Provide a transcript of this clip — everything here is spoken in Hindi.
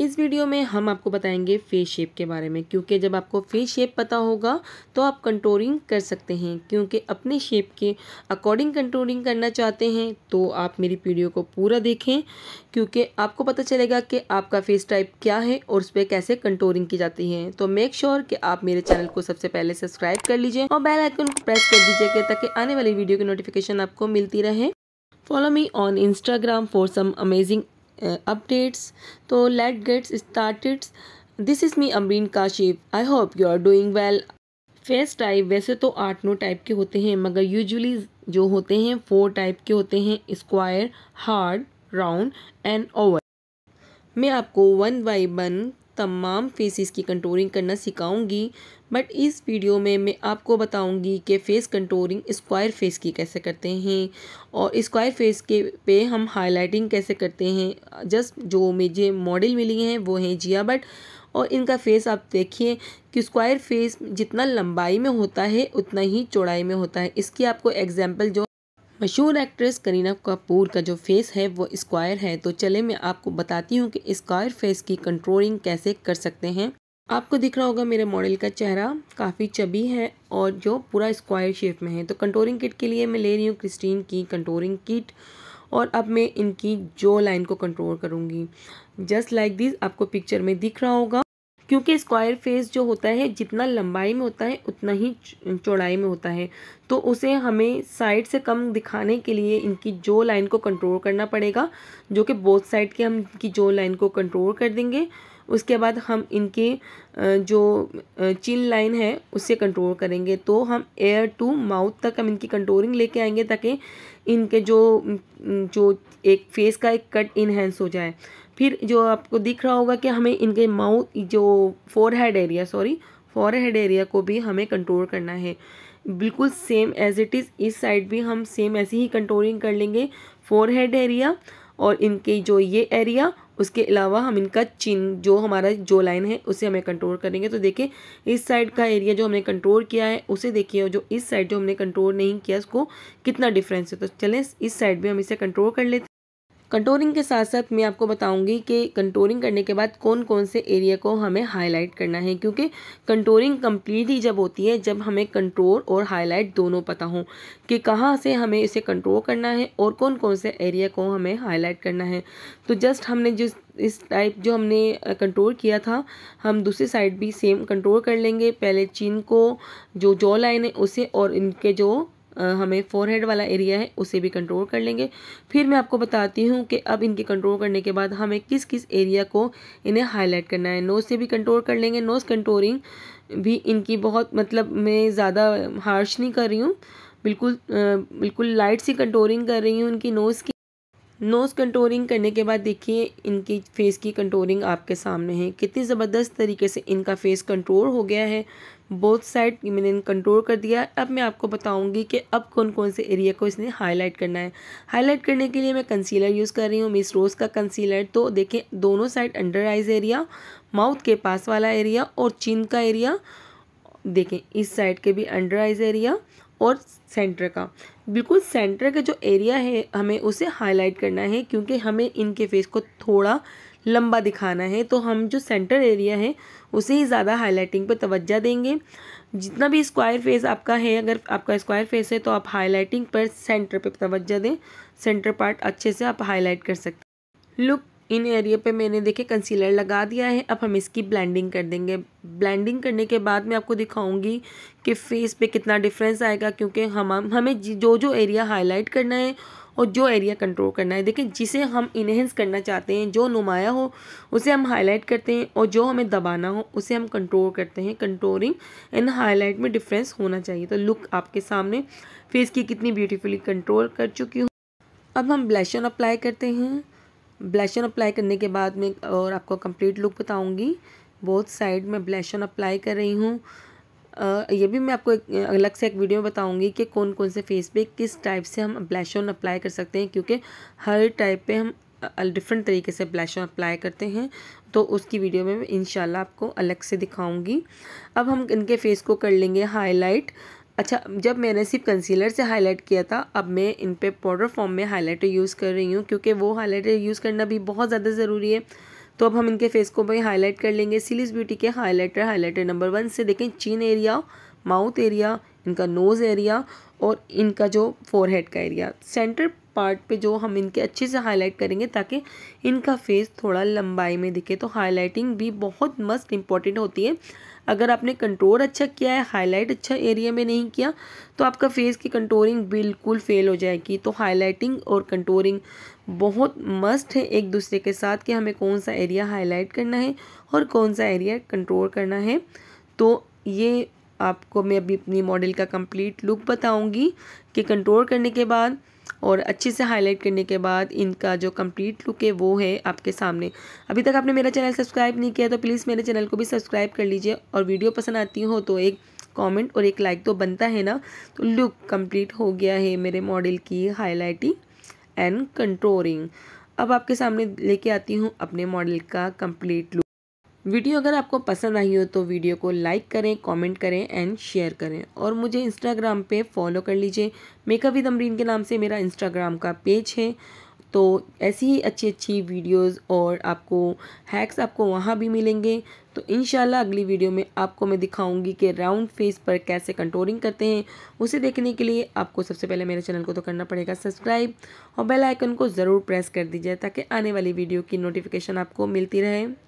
इस वीडियो में हम आपको बताएंगे फेस शेप के बारे में क्योंकि जब आपको फेस शेप पता होगा तो आप कंट्रोलिंग कर सकते हैं क्योंकि अपने शेप के अकॉर्डिंग कंट्रोलिंग करना चाहते हैं तो आप मेरी वीडियो को पूरा देखें क्योंकि आपको पता चलेगा कि आपका फेस टाइप क्या है और उस पर कैसे कंट्रोलिंग की जाती है तो मेक श्योर sure कि आप मेरे चैनल को सबसे पहले सब्सक्राइब कर लीजिए और बेल आइकन को प्रेस कर दीजिए ताकि आने वाली वीडियो की नोटिफिकेशन आपको मिलती रहे follow me on Instagram for some amazing Uh, updates. So let's get started. This is me Amreen Kashif I hope you are doing well face type वैसे तो आठ नौ टाइप के होते हैं मगर यूजुअली जो होते हैं फोर टाइप के होते हैं square heart round and oval मैं आपको वन बाई वन तमाम फेसिस की कंट्रोलिंग करना सिखाऊंगी बट इस वीडियो में मैं आपको बताऊंगी कि फ़ेस कंट्रोलिंग स्क्वायर फेस की कैसे करते हैं और स्क्वायर फेस के पे हम हाईलाइटिंग कैसे करते हैं जस्ट जो मुझे मॉडल मिली हैं वो हैं जिया बट और इनका फेस आप देखिए कि स्क्वायर फेस जितना लंबाई में होता है उतना ही चौड़ाई में होता है इसकी आपको एग्जाम्पल जो मशहूर एक्ट्रेस करीना कपूर का जो फेस है वो स्क्वायर है तो चले मैं आपको बताती हूँ कि स्क्वायर फेस की कंट्रोलिंग कैसे कर सकते हैं आपको दिख रहा होगा मेरे मॉडल का चेहरा काफ़ी चबी है और जो पूरा स्क्वायर शेप में है तो कंट्रोलिंग किट के लिए मैं ले रही हूँ क्रिस्टीन की कंट्रोलिंग किट और अब मैं इनकी जो लाइन को कंट्रोल करूँगी जस्ट लाइक दिस आपको पिक्चर में दिख रहा होगा क्योंकि स्क्वायर फेस जो होता है जितना लंबाई में होता है उतना ही चौड़ाई में होता है तो उसे हमें साइड से कम दिखाने के लिए इनकी जो लाइन को कंट्रोल करना पड़ेगा जो कि बोथ साइड के हम इनकी जो लाइन को कंट्रोल कर देंगे उसके बाद हम इनके जो चिन लाइन है उससे कंट्रोल करेंगे तो हम एयर टू माउथ तक हम इनकी कंट्रोलिंग लेके आएंगे ताकि इनके जो जो एक फेस का एक कट इन्हेंस हो जाए फिर जो आपको दिख रहा होगा कि हमें इनके माउथ जो forehead area sorry forehead area को भी हमें कंट्रोल करना है बिल्कुल सेम एज इट इज़ इस साइड भी हम सेम ऐसे ही कंट्रोलिंग कर लेंगे फोर हेड एरिया और इनके जो ये एरिया उसके अलावा हम इनका चिन जो हमारा जो लाइन है उसे हमें कंट्रोल करेंगे तो देखिए इस साइड का एरिया जो हमने कंट्रोल किया है उसे देखिए और जो इस साइड जो हमने कंट्रोल नहीं किया उसको कितना डिफरेंस है तो चलें इस साइड भी हम इसे कंट्रोल कर लेते हैं कंटोरिंग के साथ साथ मैं आपको बताऊंगी कि कंटोरिंग करने के बाद कौन कौन से एरिया को हमें हाईलाइट करना है क्योंकि कंटोरिंग कम्प्लीट ही जब होती है जब हमें कंट्रोल और हाईलाइट दोनों पता हो कि कहाँ से हमें इसे कंट्रोल करना है और कौन कौन से एरिया को हमें हाईलाइट करना है तो जस्ट हमने जिस इस टाइप जो हमने कंट्रोल किया था हम दूसरी साइड भी सेम कंट्रोल कर लेंगे पहले चीन को जो जॉ लाइन है उसे और इनके जो हमें फोरहेड वाला एरिया है उसे भी कंट्रोल कर लेंगे फिर मैं आपको बताती हूँ कि अब इनके कंट्रोल करने के बाद हमें किस किस एरिया को इन्हें हाईलाइट करना है नोज से भी कंट्रोल कर लेंगे नोज कंट्रोलिंग भी इनकी बहुत मतलब मैं ज़्यादा हार्श नहीं कर रही हूँ बिल्कुल बिल्कुल लाइट सी कंट्रोलिंग कर रही हूँ उनकी नोज़ की नोज़ कंटोरिंग करने के बाद देखिए इनकी फेस की कंटोरिंग आपके सामने है कितनी ज़बरदस्त तरीके से इनका फेस कंट्रोल हो गया है बोथ साइड मैंने कंट्रोल कर दिया अब मैं आपको बताऊंगी कि अब कौन कौन से एरिया को इसने हाईलाइट करना है हाईलाइट करने के लिए मैं कंसीलर यूज़ कर रही हूँ मिस रोज़ का कंसीलर तो देखें दोनों side under eyes area mouth के पास वाला एरिया और चिन का एरिया देखें इस साइड के भी अंडर आइज एरिया और सेंटर का बिल्कुल सेंटर का जो एरिया है हमें उसे हाईलाइट करना है क्योंकि हमें इनके फेस को थोड़ा लंबा दिखाना है तो हम जो सेंटर एरिया है उसे ही ज़्यादा हाईलाइटिंग पर तोज्जह देंगे जितना भी स्क्वायर फेस आपका है अगर आपका स्क्वायर फेस है तो आप हाईलाइटिंग पर सेंटर पर तवज्जा दें सेंटर पार्ट अच्छे से आप हाईलाइट कर सकते लुक इन एरिया पे मैंने देखे कंसीलर लगा दिया है अब हम इसकी ब्लेंडिंग कर देंगे ब्लेंडिंग करने के बाद मैं आपको दिखाऊंगी कि फेस पे कितना डिफरेंस आएगा क्योंकि हम हमें जो जो एरिया हाईलाइट करना है और जो एरिया कंट्रोल करना है देखें जिसे हम इनहेंस करना चाहते हैं जो नुमाया हो उसे हम हाईलाइट करते हैं और जो हमें दबाना हो उसे हम कंट्रोल करते हैं कंट्रोलिंग एंड हाईलाइट में डिफरेंस होना चाहिए तो लुक आपके सामने फेस की कितनी ब्यूटीफुली कंट्रोल कर चुकी हूँ अब हम ब्लैशन अप्लाई करते हैं ब्लैशन अप्लाई करने के बाद में और आपको कंप्लीट लुक बताऊंगी बोथ साइड में ब्लैशन अप्लाई कर रही हूँ ये भी मैं आपको एक अलग से एक वीडियो बताऊंगी कि कौन कौन से फेस पे किस टाइप से हम ब्लैशन अप्लाई कर सकते हैं क्योंकि हर टाइप पे हम डिफरेंट तरीके से ब्लैशन अप्लाई करते हैं तो उसकी वीडियो में इन आपको अलग से दिखाऊँगी अब हम इनके फेस को कर लेंगे हाईलाइट अच्छा जब मैंने सिर्फ कंसीलर से हाईलाइट किया था अब मैं इन पर पाउडर फॉर्म में हाईलाइटर यूज़ कर रही हूँ क्योंकि वो हाईलाइटर यूज़ करना भी बहुत ज़्यादा ज़रूरी है तो अब हम इनके फेस को भी हाईलाइट कर लेंगे सिलिस ब्यूटी के हाईलाइटर हाईलाइटर नंबर वन से देखें चिन एरिया माउथ एरिया इनका नोज़ एरिया और इनका जो फोरहेड का एरिया सेंटर पार्ट पे जो हम इनके अच्छे से हाईलाइट करेंगे ताकि इनका फेस थोड़ा लंबाई में दिखे तो हाईलाइटिंग भी बहुत मस्त इम्पॉर्टेंट होती है अगर आपने कंट्रोल अच्छा किया है हाईलाइट अच्छा एरिया में नहीं किया तो आपका फेस की कंट्रोलिंग बिल्कुल फेल हो जाएगी तो हाईलाइटिंग और कंट्रोलिंग बहुत मस्ट है एक दूसरे के साथ कि हमें कौन सा एरिया हाईलाइट करना है और कौन सा एरिया कंट्रोल करना है तो ये आपको मैं अभी अपनी मॉडल का कंप्लीट लुक बताऊंगी कि कंट्रोल करने के बाद और अच्छे से हाईलाइट करने के बाद इनका जो कंप्लीट लुक है वो है आपके सामने अभी तक आपने मेरा चैनल सब्सक्राइब नहीं किया तो प्लीज़ मेरे चैनल को भी सब्सक्राइब कर लीजिए और वीडियो पसंद आती हो तो एक कमेंट और एक लाइक तो बनता है ना तो लुक कंप्लीट हो गया है मेरे मॉडल की हाईलाइटिंग एंड कंट्रोलिंग अब आपके सामने लेके आती हूँ अपने मॉडल का कंप्लीट लुक वीडियो अगर आपको पसंद आई हो तो वीडियो को लाइक करें कमेंट करें एंड शेयर करें और मुझे इंस्टाग्राम पे फॉलो कर लीजिए मेकअप विद अमरीन के नाम से मेरा इंस्टाग्राम का पेज है तो ऐसी ही अच्छी अच्छी वीडियोस और आपको हैक्स आपको वहाँ भी मिलेंगे तो इन अगली वीडियो में आपको मैं दिखाऊंगी कि राउंड फेस पर कैसे कंट्रोलिंग करते हैं उसे देखने के लिए आपको सबसे पहले मेरे चैनल को तो करना पड़ेगा सब्सक्राइब और बेल आइकन को ज़रूर प्रेस कर दीजिए ताकि आने वाली वीडियो की नोटिफिकेशन आपको मिलती रहे